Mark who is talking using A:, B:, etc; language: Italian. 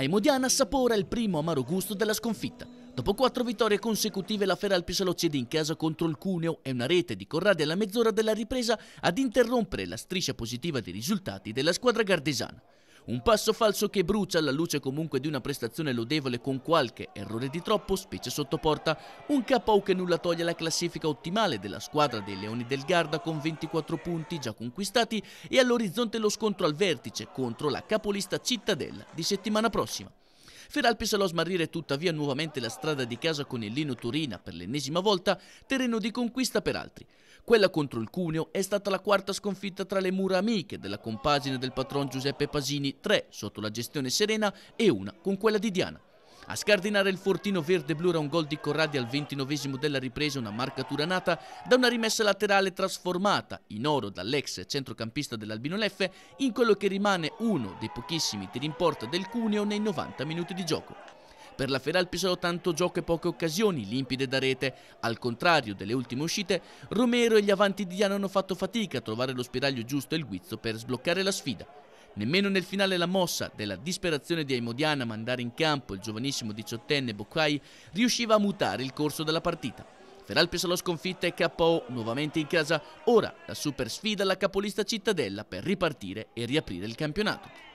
A: Aimodiana assapora il primo amaro gusto della sconfitta. Dopo quattro vittorie consecutive la Feralpis lo cede in casa contro il Cuneo e una rete di Corradi alla mezz'ora della ripresa ad interrompere la striscia positiva dei risultati della squadra gardesana. Un passo falso che brucia alla luce comunque di una prestazione lodevole con qualche errore di troppo, specie sotto porta, un KO che nulla toglie la classifica ottimale della squadra dei Leoni del Garda con 24 punti già conquistati e all'orizzonte lo scontro al vertice contro la capolista Cittadella di settimana prossima. Feralpi salò a smarrire tuttavia nuovamente la strada di casa con il Lino Turina per l'ennesima volta, terreno di conquista per altri. Quella contro il Cuneo è stata la quarta sconfitta tra le mura amiche della compagine del patron Giuseppe Pasini, tre sotto la gestione serena e una con quella di Diana. A scardinare il fortino verde-blu era un gol di Corradi al ventinovesimo della ripresa, una marcatura nata da una rimessa laterale trasformata in oro dall'ex centrocampista dell'Albino Leffe in quello che rimane uno dei pochissimi tiri in porta del Cuneo nei 90 minuti di gioco. Per la Feralpisolo tanto gioco e poche occasioni, limpide da rete. Al contrario delle ultime uscite, Romero e gli avanti di Diana hanno fatto fatica a trovare lo spiraglio giusto e il guizzo per sbloccare la sfida. Nemmeno nel finale la mossa della disperazione di Aimodiana a mandare in campo il giovanissimo diciottenne Boccai riusciva a mutare il corso della partita. Feralpes alla sconfitta e KO nuovamente in casa, ora la super sfida alla capolista cittadella per ripartire e riaprire il campionato.